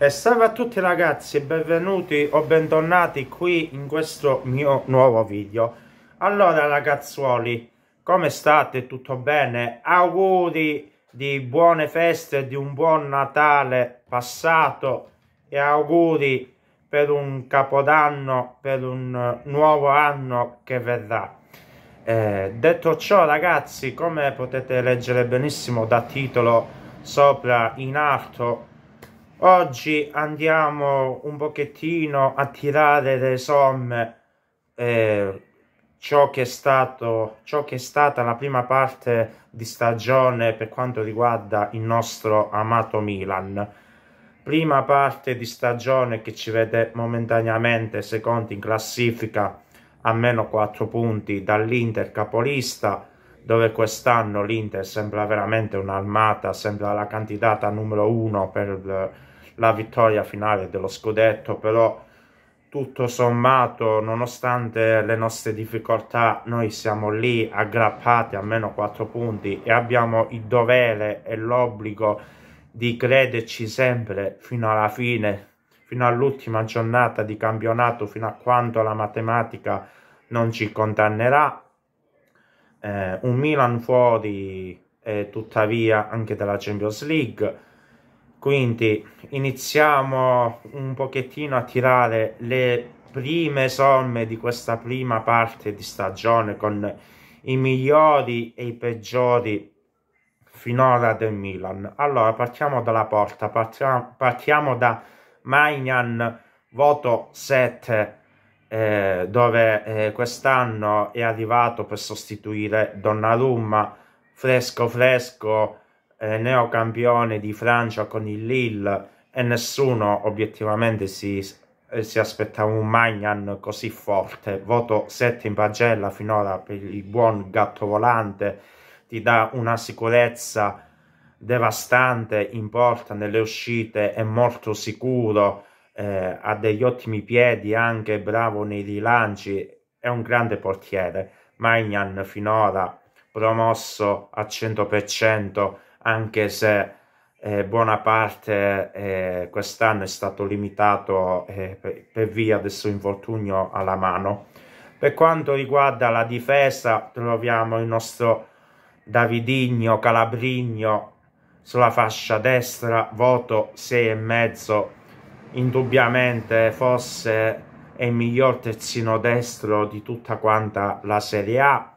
E salve a tutti ragazzi, benvenuti o bentornati qui in questo mio nuovo video. Allora ragazzuoli, come state? Tutto bene? Auguri di buone feste, di un buon Natale passato e auguri per un capodanno, per un nuovo anno che verrà. Eh, detto ciò ragazzi, come potete leggere benissimo da titolo sopra in alto, Oggi andiamo un pochettino a tirare le somme eh, ciò, che è stato, ciò che è stata la prima parte di stagione per quanto riguarda il nostro amato Milan. Prima parte di stagione che ci vede momentaneamente secondi in classifica a meno 4 punti dall'Inter capolista dove quest'anno l'Inter sembra veramente un'armata, sembra la candidata numero uno per la vittoria finale dello scudetto, però tutto sommato, nonostante le nostre difficoltà, noi siamo lì aggrappati a meno 4 punti e abbiamo il dovere e l'obbligo di crederci sempre fino alla fine, fino all'ultima giornata di campionato, fino a quando la matematica non ci condannerà eh, un Milan fuori e tuttavia anche della Champions League quindi iniziamo un pochettino a tirare le prime somme di questa prima parte di stagione con i migliori e i peggiori finora del Milan. Allora partiamo dalla porta, partiamo, partiamo da Maignan, voto 7 eh, dove eh, quest'anno è arrivato per sostituire Donnarumma, fresco fresco, eh, neocampione di Francia con il Lille e nessuno obiettivamente si, eh, si aspettava un Magnan così forte. Voto 7 in pagella finora per il buon gatto volante, ti dà una sicurezza devastante in porta nelle uscite, è molto sicuro eh, ha degli ottimi piedi, anche bravo nei rilanci, è un grande portiere. Magnan finora promosso al 100%, anche se eh, buona parte eh, quest'anno è stato limitato eh, per, per via del suo infortunio alla mano. Per quanto riguarda la difesa, troviamo il nostro Davidigno, Calabrigno sulla fascia destra, voto 6,5 indubbiamente fosse il miglior terzino destro di tutta quanta la Serie A,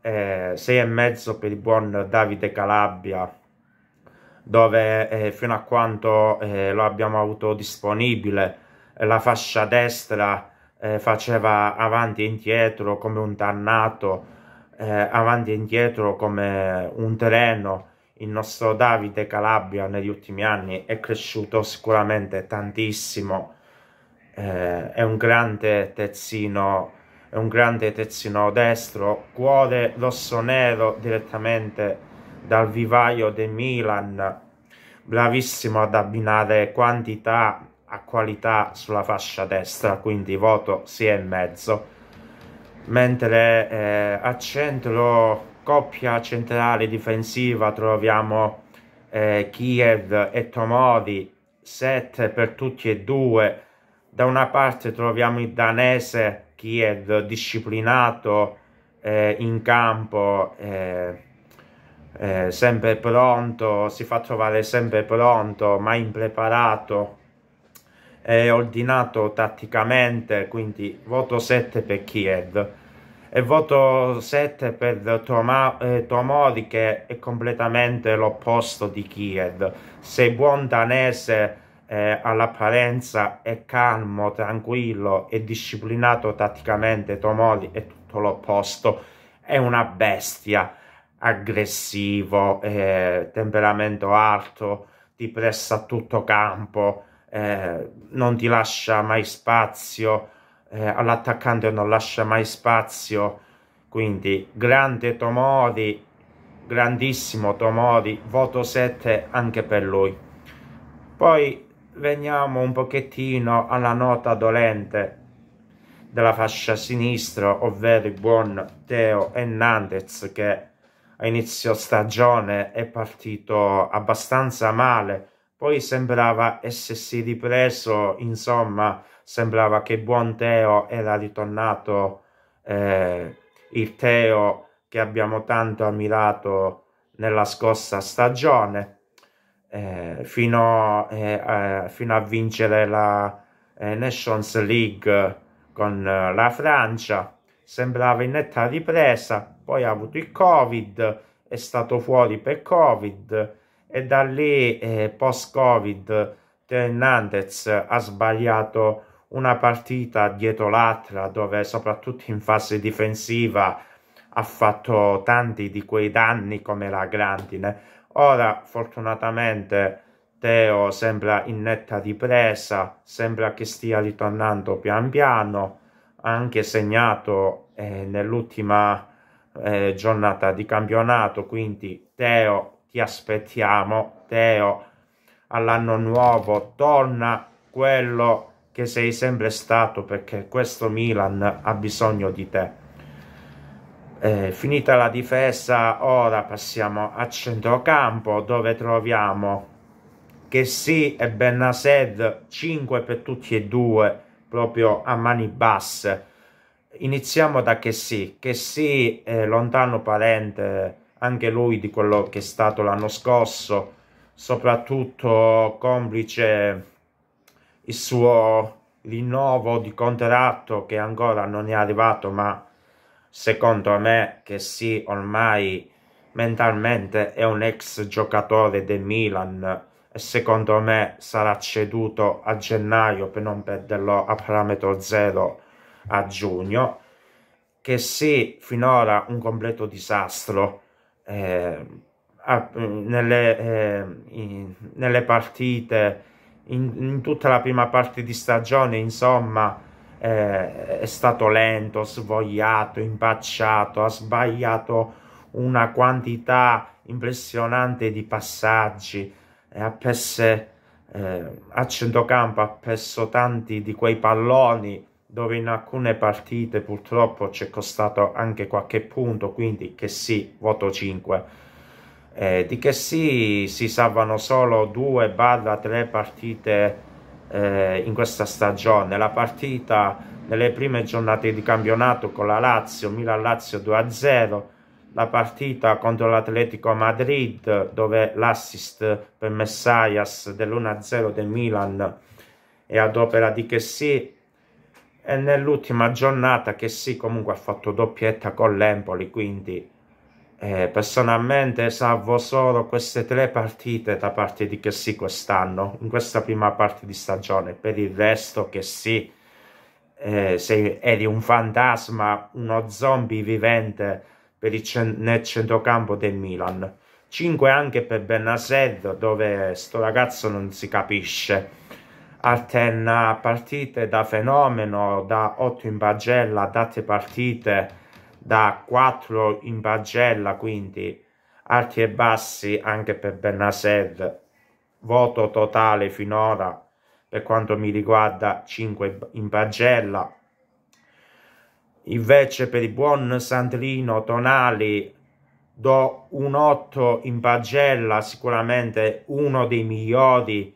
eh, 6,5 per il buon Davide Calabria, dove eh, fino a quanto eh, lo abbiamo avuto disponibile eh, la fascia destra eh, faceva avanti e indietro come un tannato, eh, avanti e indietro come un terreno, il nostro Davide Calabria negli ultimi anni è cresciuto sicuramente tantissimo, eh, è un grande terzino, è un grande terzino destro, cuore rosso-nero direttamente dal vivaio del Milan, bravissimo ad abbinare quantità a qualità sulla fascia destra, quindi voto sia e mezzo, mentre eh, a centro coppia centrale difensiva troviamo eh, Kiev e Tomodi, 7 per tutti e due. Da una parte troviamo il danese Kiev disciplinato eh, in campo, eh, eh sempre pronto, si fa trovare sempre pronto ma impreparato, ordinato tatticamente, quindi voto 7 per Kiev e voto 7 per eh, Tomori che è completamente l'opposto di Kiev. Sei buon danese eh, all'apparenza, è calmo, tranquillo e disciplinato tatticamente. Tomori è tutto l'opposto, è una bestia, aggressivo, eh, temperamento alto, ti pressa a tutto campo, eh, non ti lascia mai spazio eh, all'attaccante non lascia mai spazio, quindi grande Tomori, grandissimo Tomori, voto 7 anche per lui. Poi veniamo un pochettino alla nota dolente della fascia sinistra, ovvero il buon Teo Hernandez che a inizio stagione è partito abbastanza male, poi sembrava essersi ripreso, insomma, sembrava che buon Teo era ritornato eh, il Teo che abbiamo tanto ammirato nella scorsa stagione eh, fino, eh, eh fino, a vincere la eh, Nations League con eh, la Francia sembrava in netta ripresa poi ha avuto il covid è stato fuori per covid e da lì post covid Hernandez ha sbagliato una partita dietro l'altra dove soprattutto in fase difensiva ha fatto tanti di quei danni come la Grandine. Ora fortunatamente Teo sembra in netta ripresa, sembra che stia ritornando pian piano, ha anche segnato eh, nell'ultima eh, giornata di campionato, quindi Teo ti aspettiamo, Teo all'anno nuovo torna quello che che sei sempre stato perché questo Milan ha bisogno di te. Eh, finita la difesa, ora passiamo a centrocampo dove troviamo che sì e Benased 5 per tutti e due proprio a mani basse. Iniziamo da che sì, che sì è lontano parente anche lui di quello che è stato l'anno scorso, soprattutto complice il suo rinnovo di contratto che ancora non è arrivato ma secondo me che sì ormai mentalmente è un ex giocatore del Milan e secondo me sarà ceduto a gennaio per non perderlo a parametro zero a giugno che sì finora un completo disastro eh, nelle, eh, in, nelle partite in, in tutta la prima parte di stagione, insomma, eh, è stato lento, svogliato, impacciato, ha sbagliato una quantità impressionante di passaggi, eh, ha perso eh, a centrocampo, ha perso tanti di quei palloni dove in alcune partite purtroppo ci è costato anche qualche punto, quindi che sì, voto 5 eh, di che sì si salvano solo due barra tre partite eh, in questa stagione la partita nelle prime giornate di campionato con la Lazio Milan-Lazio 2-0 la partita contro l'Atletico Madrid dove l'assist per Messias dell'1-0 del Milan è ad opera di che sì e nell'ultima giornata che sì comunque ha fatto doppietta con l'Empoli quindi eh, personalmente salvo solo queste tre partite da parte di Chessy quest'anno, in questa prima parte di stagione. Per il resto Chessy, sì, eh, se eri un fantasma, uno zombie vivente cent nel centrocampo del Milan. 5 anche per Bennaser, dove sto ragazzo non si capisce. Alterna partite da fenomeno, da 8 in pagella, date partite da 4 in pagella, quindi alti e bassi anche per Bernased. Voto totale finora per quanto mi riguarda 5 in pagella. Invece per il buon Sandrino Tonali do un 8 in pagella, sicuramente uno dei migliori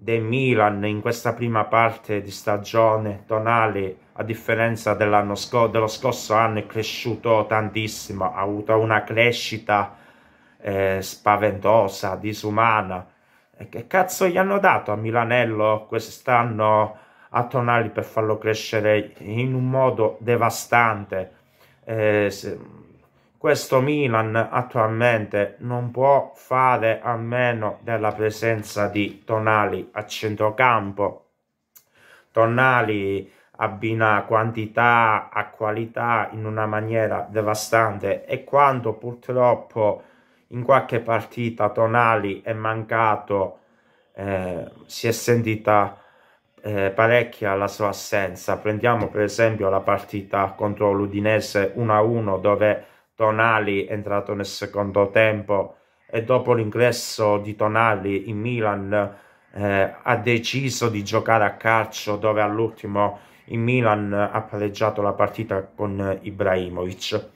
del Milan in questa prima parte di stagione Tonali a differenza dell'anno scorso dello scorso anno è cresciuto tantissimo ha avuto una crescita eh, spaventosa disumana e che cazzo gli hanno dato a Milanello quest'anno a Tonali per farlo crescere in un modo devastante eh, se, questo Milan attualmente non può fare a meno della presenza di Tonali a centrocampo. Tonali abbina quantità a qualità in una maniera devastante e quando purtroppo in qualche partita Tonali è mancato eh, si è sentita eh, parecchia la sua assenza. Prendiamo per esempio la partita contro l'Udinese 1-1 dove Tonali è entrato nel secondo tempo e dopo l'ingresso di Tonali in Milan eh, ha deciso di giocare a calcio dove all'ultimo il Milan ha pareggiato la partita con Ibrahimovic.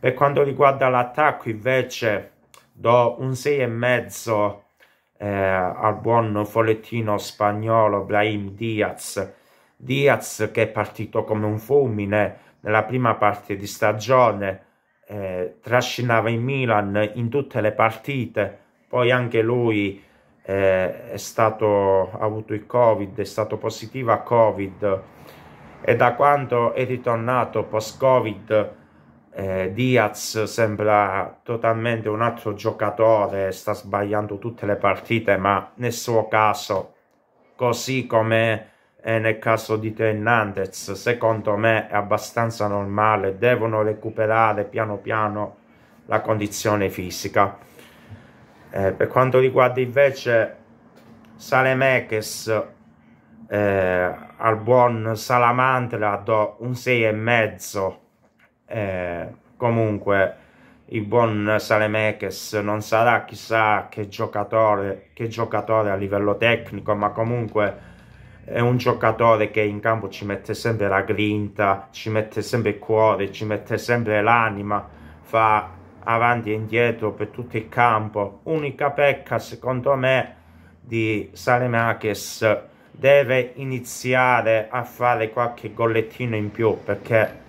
Per quanto riguarda l'attacco invece do un 6,5 eh, al buon folettino spagnolo Brahim Diaz. Diaz che è partito come un fulmine nella prima parte di stagione eh, trascinava il Milan in tutte le partite, poi anche lui eh, è stato, ha avuto il Covid, è stato positivo a Covid e da quando è ritornato post-Covid eh, Diaz sembra totalmente un altro giocatore, sta sbagliando tutte le partite, ma nel suo caso, così come e nel caso di Teo Hernandez secondo me è abbastanza normale devono recuperare piano piano la condizione fisica eh, per quanto riguarda invece Salemekes eh, al buon Salamandra do un 6,5. eh, comunque il buon Salemekes non sarà chissà che giocatore che giocatore a livello tecnico ma comunque è un giocatore che in campo ci mette sempre la grinta, ci mette sempre il cuore, ci mette sempre l'anima, fa avanti e indietro per tutto il campo. Unica pecca, secondo me, di Salemakis deve iniziare a fare qualche gollettino in più perché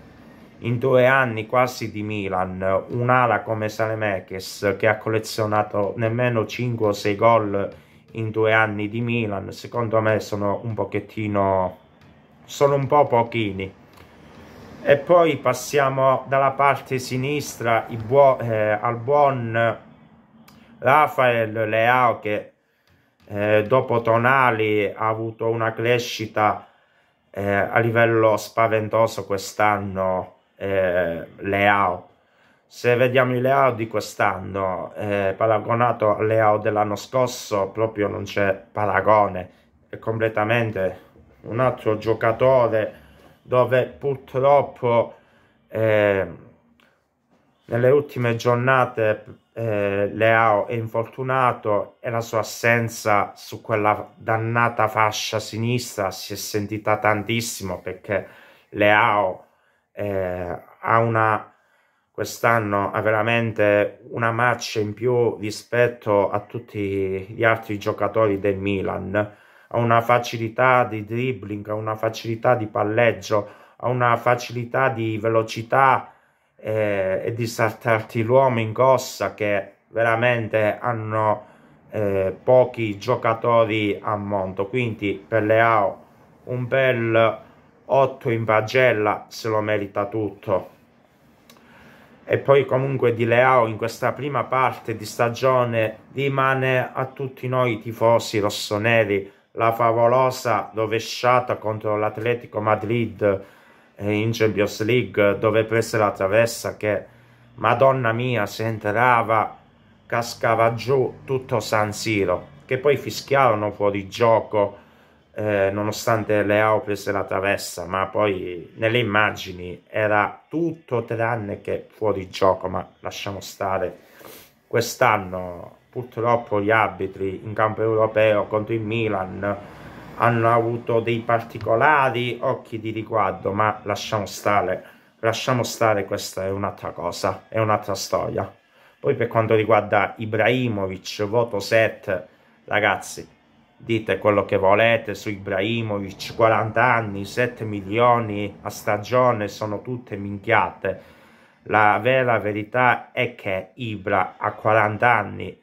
in due anni quasi di Milan un'ala come Salemekis che ha collezionato nemmeno 5 o 6 gol in due anni di Milan secondo me sono un pochettino sono un po' pochini e poi passiamo dalla parte sinistra buo, eh, al buon Rafael Leao che eh, dopo Tonali ha avuto una crescita eh, a livello spaventoso quest'anno eh, Leao se vediamo i layout di quest'anno, eh, paragonato al layout dell'anno scorso, proprio non c'è paragone. È completamente un altro giocatore dove purtroppo eh, nelle ultime giornate eh, Leao è infortunato e la sua assenza su quella dannata fascia sinistra si è sentita tantissimo perché Leao eh, ha una quest'anno ha veramente una marcia in più rispetto a tutti gli altri giocatori del Milan. Ha una facilità di dribbling, ha una facilità di palleggio, ha una facilità di velocità eh, e di saltarti l'uomo in corsa che veramente hanno eh, pochi giocatori a monto. Quindi per Leao un bel 8 in pagella se lo merita tutto e poi comunque Di Leao in questa prima parte di stagione rimane a tutti noi tifosi rossoneri la favolosa rovesciata contro l'Atletico Madrid eh, in Champions League dove prese la traversa che madonna mia se entrava cascava giù tutto San Siro che poi fischiarono fuori gioco eh, nonostante Leao prese la traversa, ma poi nelle immagini era tutto tranne che fuori gioco, ma lasciamo stare. Quest'anno purtroppo gli arbitri in campo europeo contro il Milan hanno avuto dei particolari occhi di riguardo, ma lasciamo stare, lasciamo stare, questa è un'altra cosa, è un'altra storia. Poi per quanto riguarda Ibrahimovic, voto 7, ragazzi, dite quello che volete su Ibrahimovic, 40 anni, 7 milioni a stagione, sono tutte minchiate. La vera verità è che Ibra a 40 anni,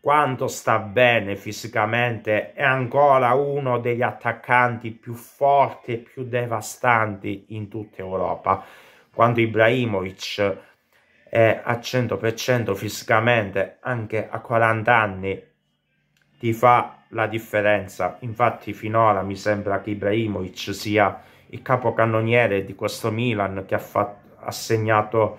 quanto sta bene fisicamente, è ancora uno degli attaccanti più forti e più devastanti in tutta Europa. Quando Ibrahimovic è a 100% fisicamente, anche a 40 anni, ti fa la differenza. Infatti finora mi sembra che Ibrahimovic sia il capocannoniere di questo Milan che ha, fatto, ha segnato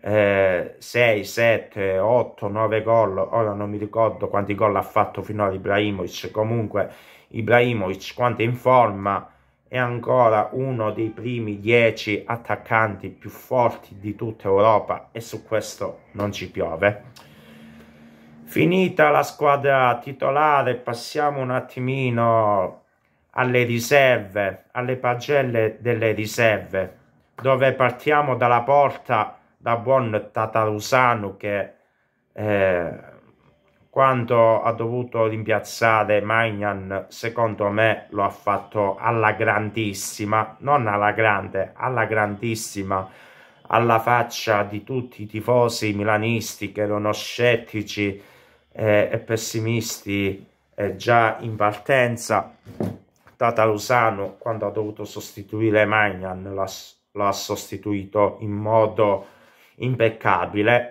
eh, 6, 7, 8, 9 gol. Ora non mi ricordo quanti gol ha fatto finora Ibrahimovic. Comunque Ibrahimovic quanto è in forma è ancora uno dei primi 10 attaccanti più forti di tutta Europa e su questo non ci piove. Finita la squadra titolare, passiamo un attimino alle riserve, alle pagelle delle riserve, dove partiamo dalla porta da buon Tatarusano che eh, quando ha dovuto rimpiazzare Magnan, secondo me lo ha fatto alla grandissima, non alla grande, alla grandissima, alla faccia di tutti i tifosi milanisti che erano scettici eh, e pessimisti eh, già in partenza. Tatarusano, quando ha dovuto sostituire Magnan, lo ha sostituito in modo impeccabile,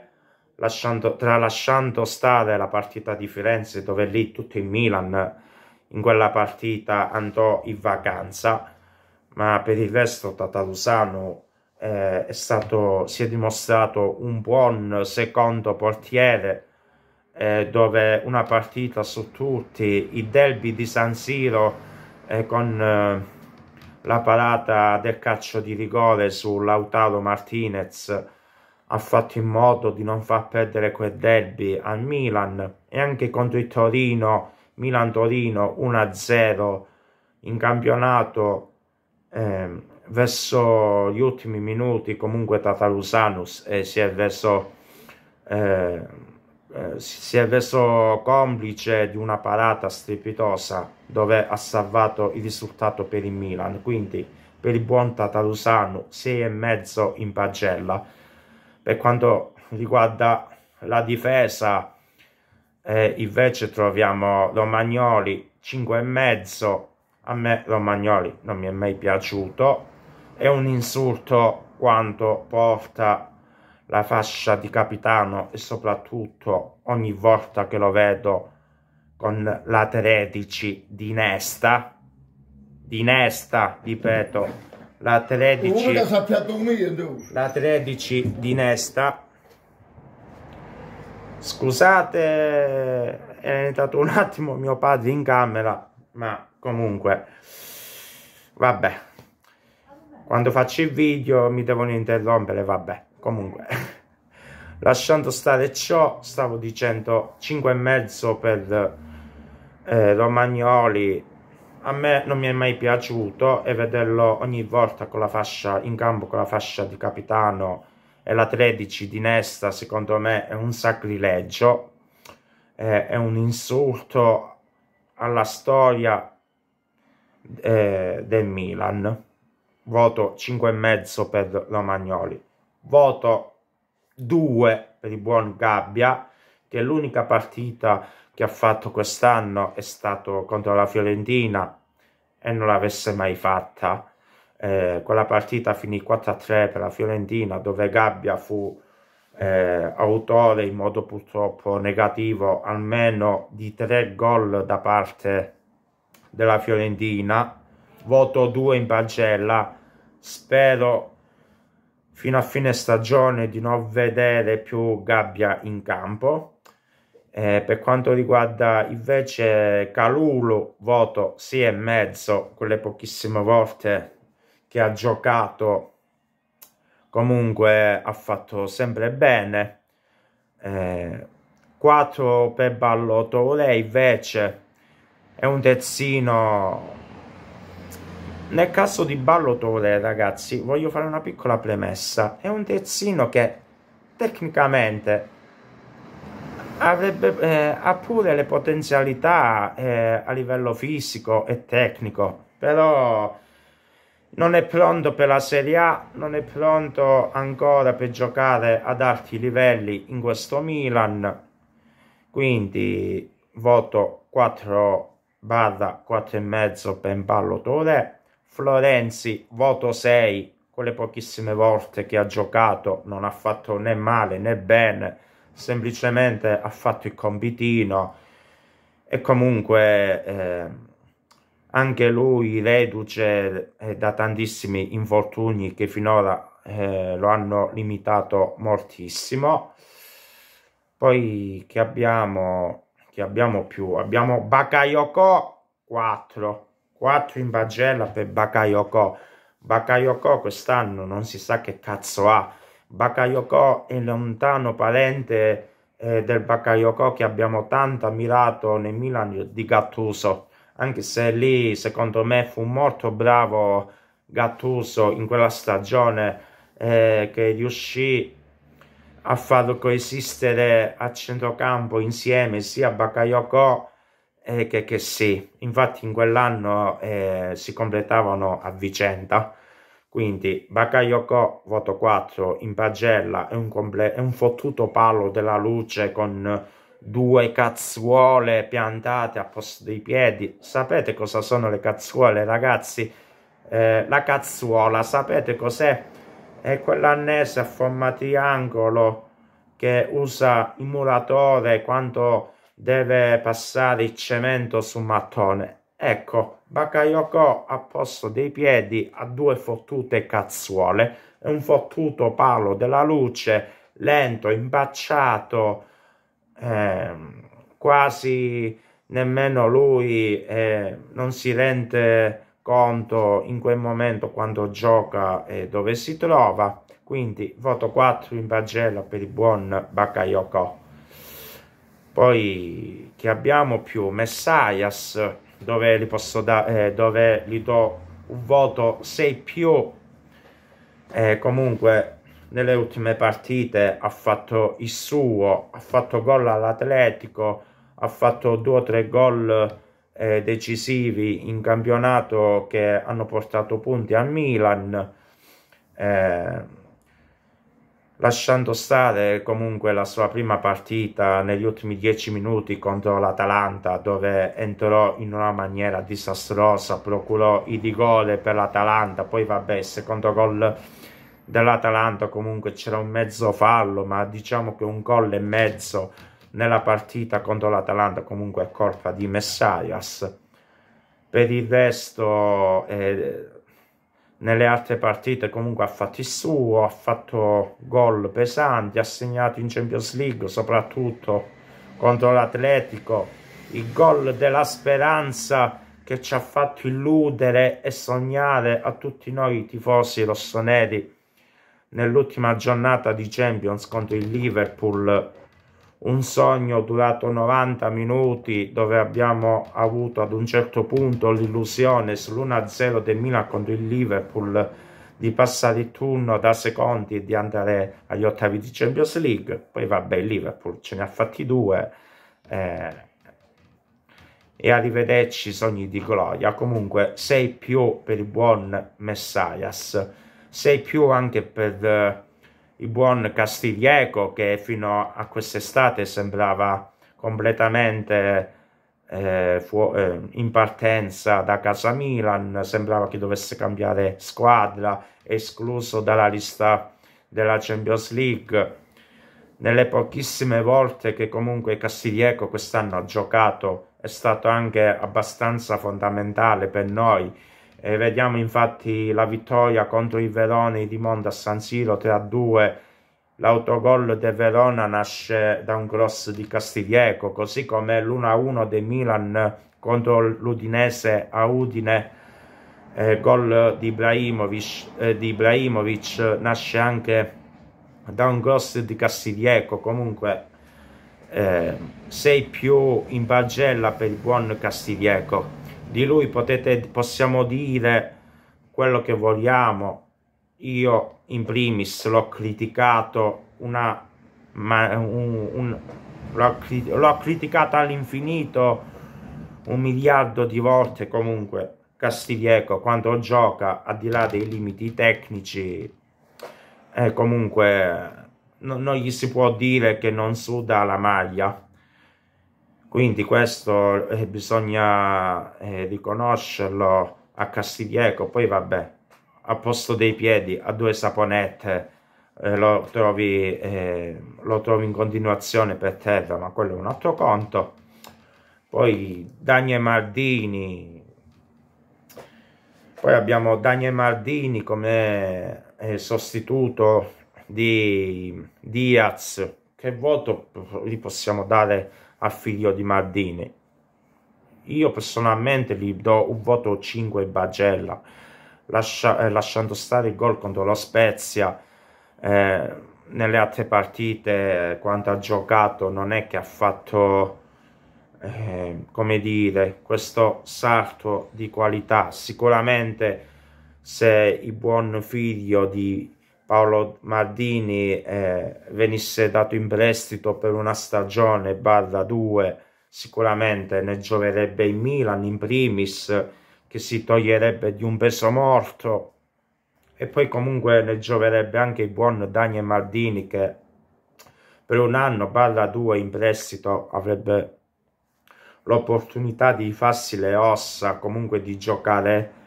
lasciando, tralasciando stare la partita di Firenze, dove lì tutto il Milan in quella partita andò in vacanza, ma per il resto Tatarusano eh, è stato, si è dimostrato un buon secondo portiere, eh, dove una partita su tutti, i derby di San Siro eh, con eh, la parata del calcio di rigore su Lautaro Martinez ha fatto in modo di non far perdere quel derby al Milan e anche contro il Torino, Milan-Torino 1-0 in campionato ehm, verso gli ultimi minuti comunque Tatarusanus eh, si è reso eh, eh, si è reso complice di una parata strepitosa dove ha salvato il risultato per il Milan quindi per il buon Tatarusano mezzo in pagella per quanto riguarda la difesa eh, invece troviamo Romagnoli e mezzo a me Romagnoli non mi è mai piaciuto è un insulto quanto porta la fascia di capitano e soprattutto ogni volta che lo vedo con la 13 di Nesta di Nesta ripeto la 13 la 13 di Nesta scusate è entrato un attimo mio padre in camera ma comunque vabbè quando faccio il video mi devono interrompere vabbè comunque lasciando stare ciò stavo dicendo 5 e mezzo per eh, Romagnoli a me non mi è mai piaciuto e vederlo ogni volta con la fascia in campo con la fascia di capitano e la 13 di Nesta secondo me è un sacrilegio eh, è un insulto alla storia eh, del Milan voto 5,5 per Romagnoli voto 2 per il buon Gabbia, che l'unica partita che ha fatto quest'anno è stato contro la Fiorentina e non l'avesse mai fatta. Eh, quella partita finì 4-3 per la Fiorentina dove Gabbia fu eh, autore in modo purtroppo negativo almeno di 3 gol da parte della Fiorentina voto 2 in pagella spero fino a fine stagione di non vedere più gabbia in campo. Eh, per quanto riguarda invece Calulo, voto sì e mezzo, quelle pochissime volte che ha giocato comunque ha fatto sempre bene. Eh, 4 per Ballo Touré invece è un terzino nel caso di Ballotore, ragazzi, voglio fare una piccola premessa. È un terzino che tecnicamente avrebbe, eh, ha pure le potenzialità eh, a livello fisico e tecnico, però non è pronto per la Serie A, non è pronto ancora per giocare ad alti livelli in questo Milan. Quindi voto 4 barra 4,5 per Ballo Torre Florenzi, voto 6, con le pochissime volte che ha giocato non ha fatto né male né bene, semplicemente ha fatto il compitino e comunque eh, anche lui reduce eh, da tantissimi infortuni che finora eh, lo hanno limitato moltissimo. Poi che abbiamo, che abbiamo più? Abbiamo Bakayoko 4 4 in pagella per Bakayoko. Bakayoko quest'anno non si sa che cazzo ha. Bakayoko è lontano parente eh, del Bakayoko che abbiamo tanto ammirato nel Milan di Gattuso. Anche se lì, secondo me, fu molto bravo Gattuso in quella stagione eh, che riuscì a far coesistere a centrocampo insieme sia Bakayoko eh, che, che sì, infatti in quell'anno eh, si completavano a vicenda, quindi Bakayoko voto 4 in pagella è un, è un fottuto palo della luce con due cazzuole piantate a posto dei piedi. Sapete cosa sono le cazzuole ragazzi? Eh, la cazzuola, sapete cos'è? È quell'annese a forma triangolo che usa il muratore quando deve passare il cemento su mattone. Ecco, Bakayoko ha posto dei piedi a due fottute cazzuole È un fottuto palo della luce, lento, impacciato, eh, quasi nemmeno lui eh, non si rende conto in quel momento quando gioca e dove si trova. Quindi voto 4 in pagella per il buon Bakayoko. Poi che abbiamo più Messias, dove li posso dare, eh, dove gli do un voto 6 più. Eh, comunque nelle ultime partite ha fatto il suo, ha fatto gol all'Atletico, ha fatto due o tre gol eh, decisivi in campionato che hanno portato punti al Milan. Eh, lasciando stare comunque la sua prima partita negli ultimi dieci minuti contro l'Atalanta dove entrò in una maniera disastrosa, procurò i di gol per l'Atalanta, poi vabbè, il secondo gol dell'Atalanta comunque c'era un mezzo fallo, ma diciamo che un gol e mezzo nella partita contro l'Atalanta comunque è colpa di Messarias. Per il resto... Eh, nelle altre partite comunque ha fatto il suo, ha fatto gol pesanti, ha segnato in Champions League, soprattutto contro l'Atletico, il gol della speranza che ci ha fatto illudere e sognare a tutti noi tifosi rossoneri nell'ultima giornata di Champions contro il Liverpool un sogno durato 90 minuti dove abbiamo avuto ad un certo punto l'illusione sull'1-0 del Milan contro il Liverpool di passare il turno da secondi e di andare agli ottavi di Champions League poi vabbè il Liverpool ce ne ha fatti due eh, e arrivederci sogni di gloria comunque sei più per il buon Messias sei più anche per eh, il buon Castiglieco che fino a quest'estate sembrava completamente eh, eh, in partenza da casa Milan, sembrava che dovesse cambiare squadra, escluso dalla lista della Champions League. Nelle pochissime volte che comunque Castiglieco quest'anno ha giocato è stato anche abbastanza fondamentale per noi eh, vediamo infatti la vittoria contro il Verona di Monda a San Siro 3-2. L'autogol del Verona nasce da un cross di Castiglieco, così come l'1-1 del Milan contro l'Udinese a Udine. Eh, gol di Ibrahimovic, eh, di Ibrahimovic nasce anche da un cross di Castiglieco. Comunque eh, sei più in pagella per il buon Castiglieco. Di lui potete, possiamo dire quello che vogliamo. Io in primis l'ho criticato una... Ma, un, un l'ho criticato all'infinito un miliardo di volte comunque Castiglieco quando gioca al di là dei limiti tecnici eh, comunque non, non gli si può dire che non suda la maglia quindi questo eh, bisogna eh, riconoscerlo a Castiglieco, poi vabbè, a posto dei piedi, a due saponette, eh, lo, trovi, eh, lo trovi in continuazione per terra, ma quello è un altro conto. Poi Daniele Mardini, poi abbiamo Daniele Mardini come eh, sostituto di Diaz, che voto gli possiamo dare al figlio di Maldini. Io personalmente gli do un voto 5 in Bagella, lascia, eh, lasciando stare il gol contro lo Spezia. Eh, nelle altre partite, eh, quando ha giocato, non è che ha fatto, eh, come dire, questo salto di qualità. Sicuramente se il buon figlio di Paolo Mardini eh, venisse dato in prestito per una stagione barra due sicuramente ne gioverebbe il Milan in primis che si toglierebbe di un peso morto e poi comunque ne gioverebbe anche il buon Daniel Mardini che per un anno barra due in prestito avrebbe l'opportunità di farsi le ossa comunque di giocare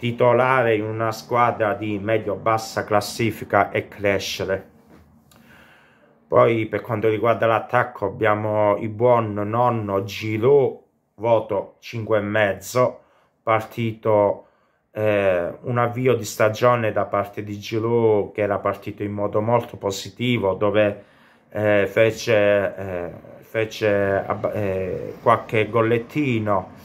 titolare in una squadra di medio-bassa classifica e crescere. Poi per quanto riguarda l'attacco abbiamo il buon nonno Giro, voto 5,5, partito eh, un avvio di stagione da parte di Giro che era partito in modo molto positivo dove eh, fece, eh, fece eh, qualche gollettino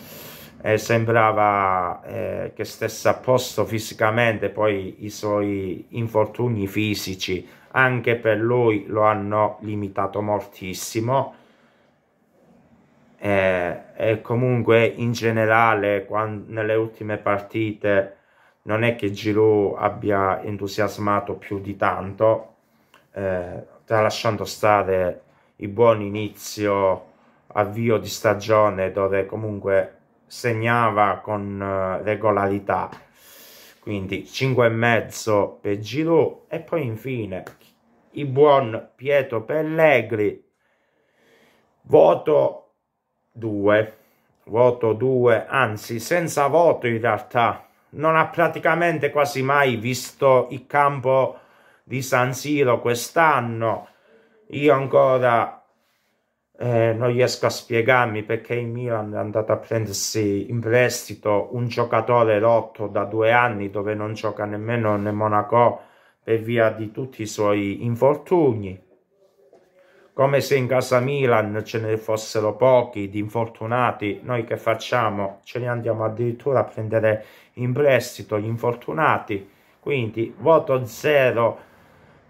eh, sembrava eh, che stesse a posto fisicamente, poi i suoi infortuni fisici anche per lui lo hanno limitato moltissimo. Eh, e comunque in generale quando, nelle ultime partite non è che Giroud abbia entusiasmato più di tanto, eh, tralasciando stare il buon inizio, avvio di stagione dove comunque segnava con eh, regolarità quindi 5,5 per Giroud e poi infine il buon Pietro Pellegri voto 2 voto 2 anzi senza voto in realtà non ha praticamente quasi mai visto il campo di San Siro quest'anno io ancora eh, non riesco a spiegarmi perché il Milan è andato a prendersi in prestito un giocatore rotto da due anni dove non gioca nemmeno nel Monaco per via di tutti i suoi infortuni come se in casa Milan ce ne fossero pochi di infortunati, noi che facciamo? Ce ne andiamo addirittura a prendere in prestito gli infortunati, quindi voto zero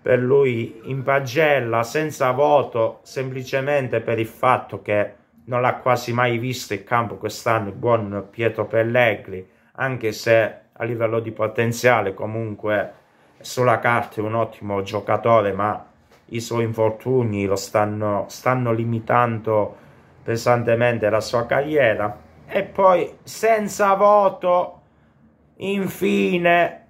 per lui in pagella senza voto semplicemente per il fatto che non l'ha quasi mai visto in campo quest'anno il buon Pietro Pellegri anche se a livello di potenziale comunque sulla carta è un ottimo giocatore ma i suoi infortuni lo stanno, stanno limitando pesantemente la sua carriera e poi senza voto infine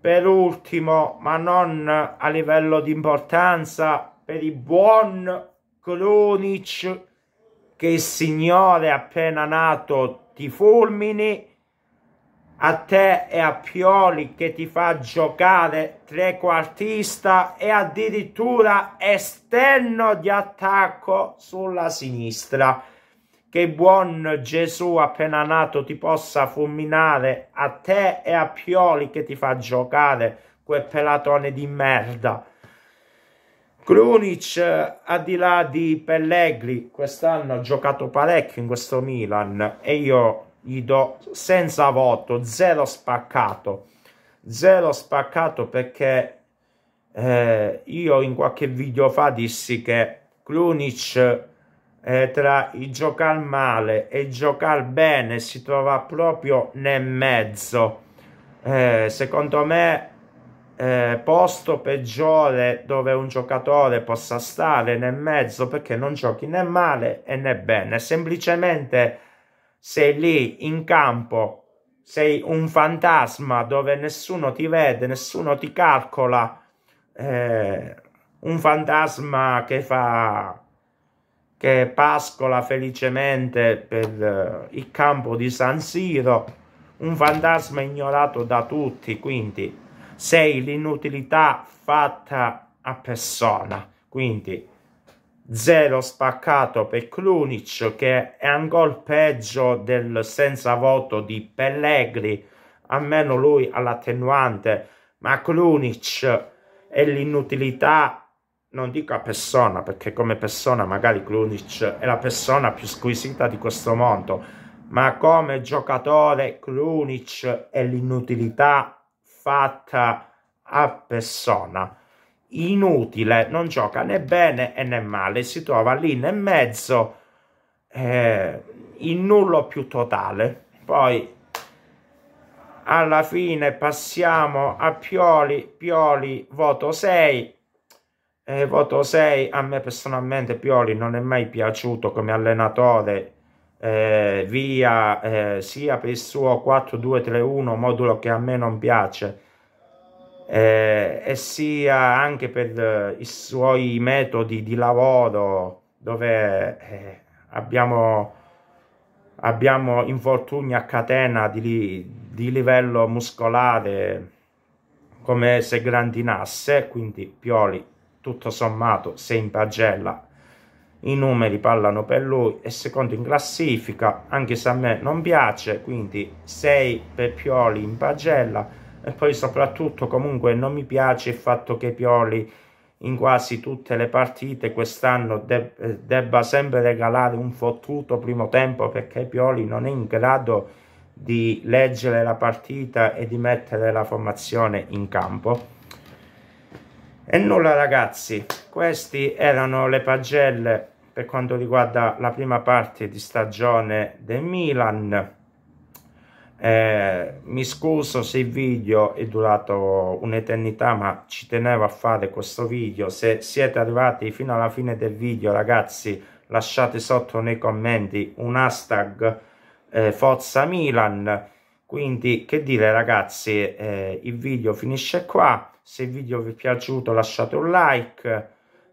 per ultimo, ma non a livello di importanza, per il buon Kronic che il Signore appena nato ti fulmini a te e a Pioli che ti fa giocare trequartista e addirittura esterno di attacco sulla sinistra che buon Gesù appena nato ti possa fulminare a te e a Pioli che ti fa giocare quel pelatone di merda. Krunic, al di là di Pellegri, quest'anno ha giocato parecchio in questo Milan e io gli do senza voto, zero spaccato. Zero spaccato perché eh, io in qualche video fa dissi che Krunic eh, tra il giocare male e il giocare bene si trova proprio nel mezzo. Eh, secondo me eh, posto peggiore dove un giocatore possa stare nel mezzo perché non giochi né male né bene, semplicemente sei lì in campo, sei un fantasma dove nessuno ti vede, nessuno ti calcola, eh, un fantasma che fa che pascola felicemente per eh, il campo di San Siro, un fantasma ignorato da tutti, quindi sei l'inutilità fatta a persona, quindi zero spaccato per Krunic che è ancora peggio del senza voto di Pellegri, almeno lui all'attenuante, ma Krunic è l'inutilità non dico a persona, perché come persona magari Krunic è la persona più squisita di questo mondo, ma come giocatore Krunic è l'inutilità fatta a persona. Inutile, non gioca né bene né male, si trova lì nel mezzo, eh, in nullo più totale. Poi alla fine passiamo a Pioli, Pioli voto 6, eh, voto 6, a me personalmente Pioli non è mai piaciuto come allenatore, eh, via eh, sia per il suo 4-2-3-1, modulo che a me non piace, eh, e sia anche per eh, i suoi metodi di lavoro dove eh, abbiamo, abbiamo, infortuni a catena di, di livello muscolare come se grandinasse, quindi Pioli tutto sommato se in pagella i numeri parlano per lui e secondo in classifica anche se a me non piace quindi 6 per Pioli in pagella e poi soprattutto comunque non mi piace il fatto che Pioli in quasi tutte le partite quest'anno deb debba sempre regalare un fottuto primo tempo perché Pioli non è in grado di leggere la partita e di mettere la formazione in campo e nulla ragazzi, queste erano le pagelle per quanto riguarda la prima parte di stagione del Milan. Eh, mi scuso se il video è durato un'eternità ma ci tenevo a fare questo video. Se siete arrivati fino alla fine del video ragazzi lasciate sotto nei commenti un hashtag eh, Forza Milan. Quindi che dire ragazzi, eh, il video finisce qua se il video vi è piaciuto lasciate un like,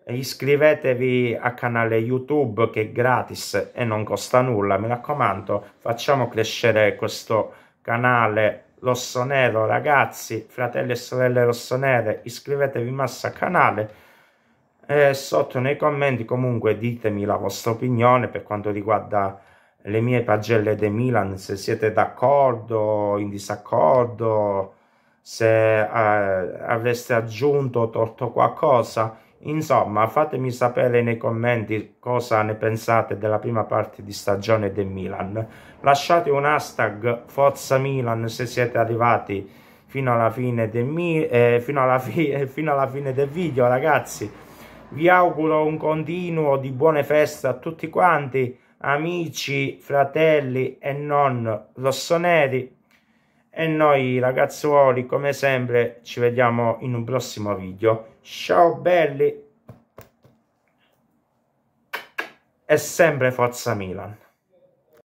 iscrivetevi al canale YouTube che è gratis e non costa nulla, mi raccomando, facciamo crescere questo canale rosso nero ragazzi, fratelli e sorelle rossonere, iscrivetevi massa al canale e sotto nei commenti comunque ditemi la vostra opinione per quanto riguarda le mie pagelle de Milan, se siete d'accordo, in disaccordo, se eh, aveste aggiunto o tolto qualcosa. Insomma, fatemi sapere nei commenti cosa ne pensate della prima parte di stagione del Milan. Lasciate un hashtag Forza Milan se siete arrivati fino alla fine del, mi- eh, fino alla fi- fino alla fine del video, ragazzi. Vi auguro un continuo di buone feste a tutti quanti, amici, fratelli e non rossoneri e noi ragazzuoli come sempre ci vediamo in un prossimo video ciao belli e sempre forza Milan